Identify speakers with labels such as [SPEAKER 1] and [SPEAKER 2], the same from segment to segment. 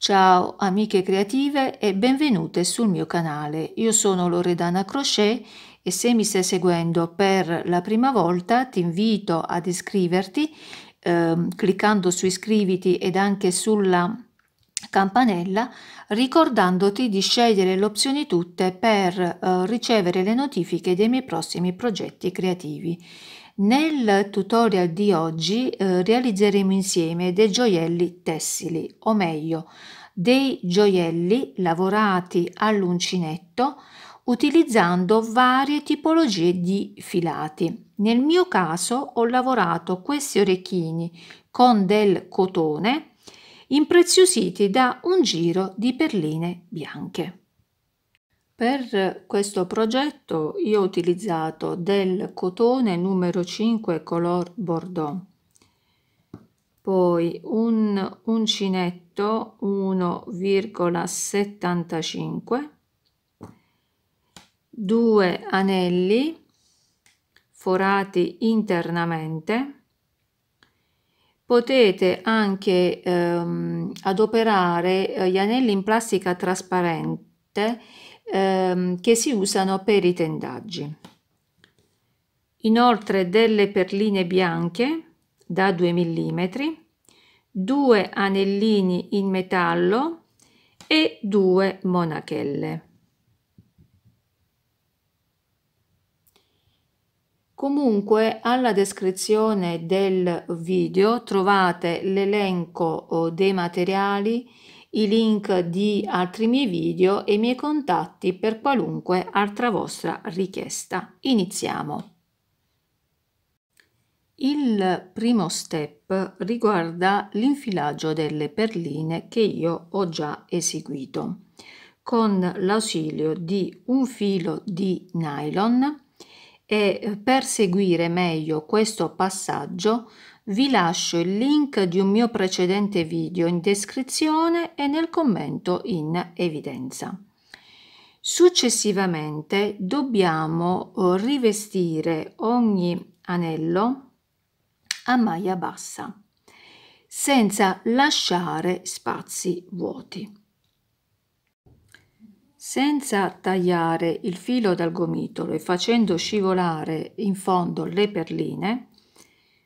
[SPEAKER 1] Ciao amiche creative e benvenute sul mio canale. Io sono Loredana Crochet e se mi stai seguendo per la prima volta ti invito ad iscriverti eh, cliccando su iscriviti ed anche sulla campanella ricordandoti di scegliere le opzioni tutte per eh, ricevere le notifiche dei miei prossimi progetti creativi. Nel tutorial di oggi eh, realizzeremo insieme dei gioielli tessili, o meglio, dei gioielli lavorati all'uncinetto utilizzando varie tipologie di filati. Nel mio caso ho lavorato questi orecchini con del cotone impreziositi da un giro di perline bianche. Per questo progetto io ho utilizzato del cotone numero 5 color bordeaux, poi un uncinetto 1,75, due anelli forati internamente potete anche ehm, adoperare eh, gli anelli in plastica trasparente ehm, che si usano per i tendaggi. Inoltre delle perline bianche da 2 mm, due anellini in metallo e due monachelle. Comunque alla descrizione del video trovate l'elenco oh, dei materiali, i link di altri miei video e i miei contatti per qualunque altra vostra richiesta. Iniziamo! Il primo step riguarda l'infilaggio delle perline che io ho già eseguito con l'ausilio di un filo di nylon e eh, per seguire meglio questo passaggio vi lascio il link di un mio precedente video in descrizione e nel commento in evidenza. Successivamente dobbiamo eh, rivestire ogni anello a maglia bassa senza lasciare spazi vuoti senza tagliare il filo dal gomitolo e facendo scivolare in fondo le perline,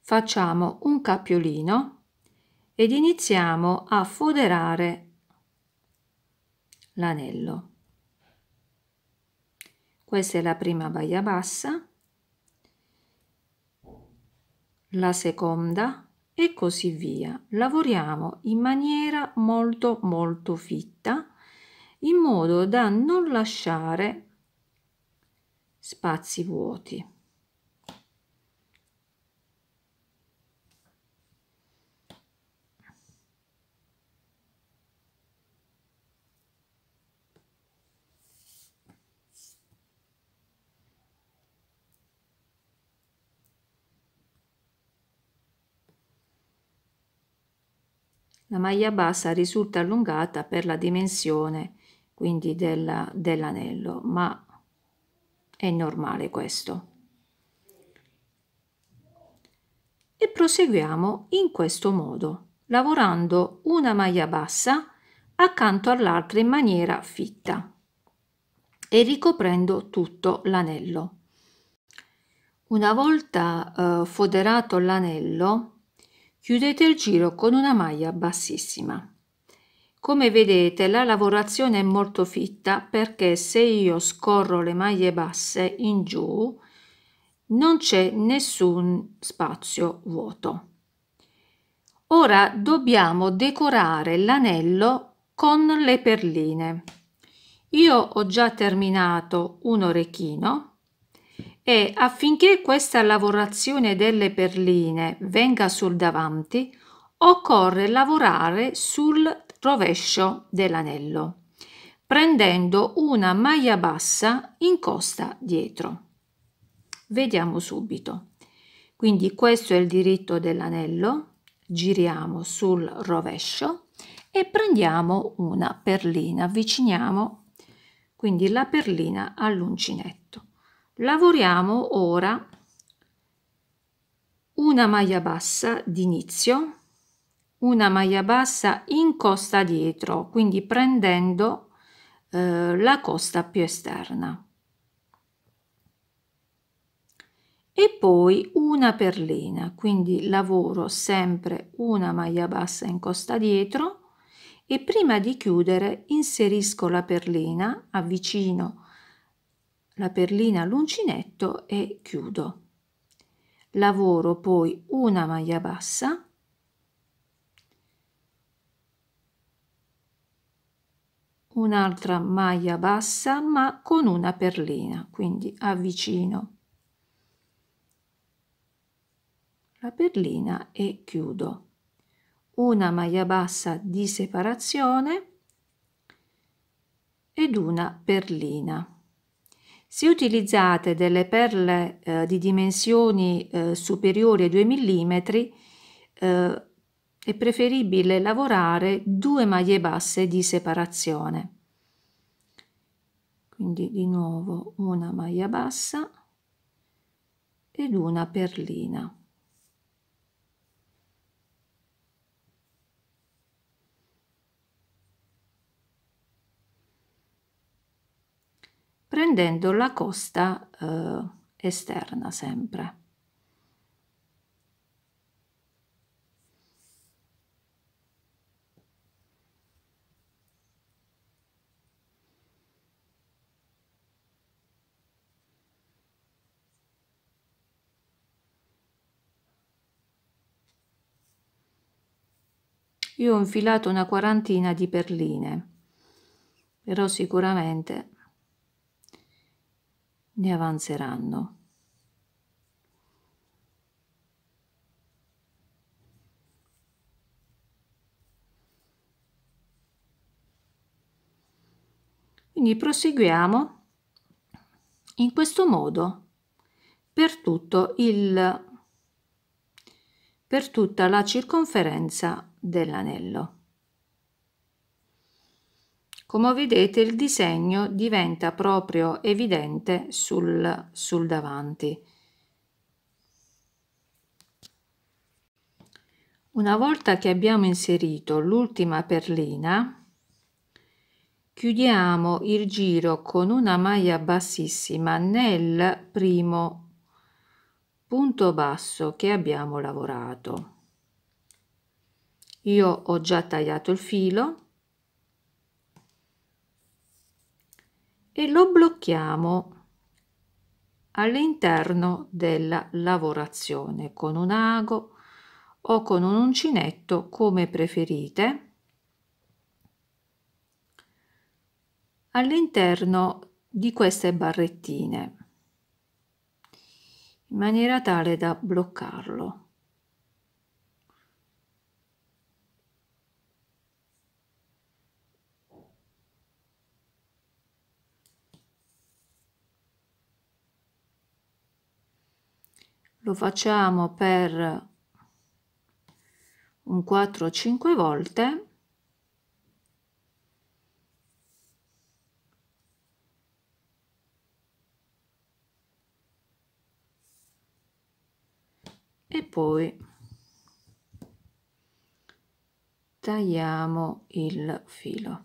[SPEAKER 1] facciamo un cappiolino ed iniziamo a foderare l'anello. Questa è la prima baia bassa, la seconda e così via. Lavoriamo in maniera molto molto fitta in modo da non lasciare spazi vuoti. La maglia bassa risulta allungata per la dimensione quindi della, dell'anello, ma è normale questo. E proseguiamo in questo modo, lavorando una maglia bassa accanto all'altra in maniera fitta e ricoprendo tutto l'anello. Una volta eh, foderato l'anello, chiudete il giro con una maglia bassissima. Come vedete la lavorazione è molto fitta perché se io scorro le maglie basse in giù non c'è nessun spazio vuoto. Ora dobbiamo decorare l'anello con le perline. Io ho già terminato un orecchino e affinché questa lavorazione delle perline venga sul davanti occorre lavorare sul rovescio dell'anello, prendendo una maglia bassa in costa dietro. Vediamo subito. Quindi questo è il diritto dell'anello, giriamo sul rovescio e prendiamo una perlina, avviciniamo quindi la perlina all'uncinetto. Lavoriamo ora una maglia bassa d'inizio una maglia bassa in costa dietro, quindi prendendo eh, la costa più esterna. E poi una perlina, quindi lavoro sempre una maglia bassa in costa dietro e prima di chiudere inserisco la perlina, avvicino la perlina all'uncinetto e chiudo. Lavoro poi una maglia bassa un'altra maglia bassa ma con una perlina quindi avvicino la perlina e chiudo una maglia bassa di separazione ed una perlina se utilizzate delle perle eh, di dimensioni eh, superiori ai 2 mm eh, è preferibile lavorare due maglie basse di separazione. Quindi di nuovo una maglia bassa ed una perlina. prendendo la costa eh, esterna sempre. Io ho infilato una quarantina di perline, però sicuramente ne avanzeranno. Quindi proseguiamo in questo modo per, tutto il, per tutta la circonferenza dell'anello. Come vedete il disegno diventa proprio evidente sul, sul davanti. Una volta che abbiamo inserito l'ultima perlina, chiudiamo il giro con una maglia bassissima nel primo punto basso che abbiamo lavorato io ho già tagliato il filo e lo blocchiamo all'interno della lavorazione con un ago o con un uncinetto come preferite all'interno di queste barrettine in maniera tale da bloccarlo lo facciamo per un 4 5 volte e poi tagliamo il filo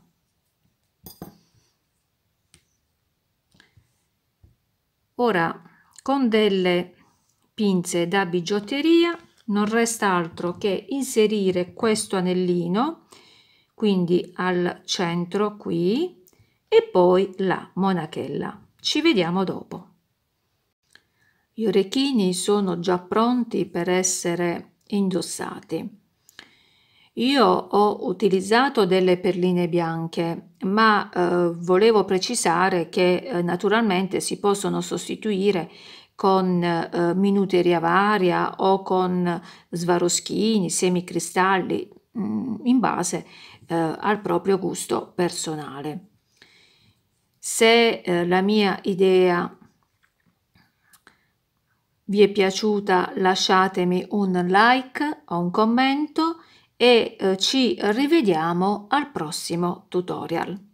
[SPEAKER 1] ora con delle pinze da bigiotteria non resta altro che inserire questo anellino quindi al centro qui e poi la monachella ci vediamo dopo gli orecchini sono già pronti per essere indossati io ho utilizzato delle perline bianche, ma eh, volevo precisare che eh, naturalmente si possono sostituire con eh, minuteria varia o con svaroschini, semicristalli, mh, mm, in base eh, al proprio gusto personale. Se eh, la mia idea vi è piaciuta lasciatemi un like o un commento e eh, ci rivediamo al prossimo tutorial.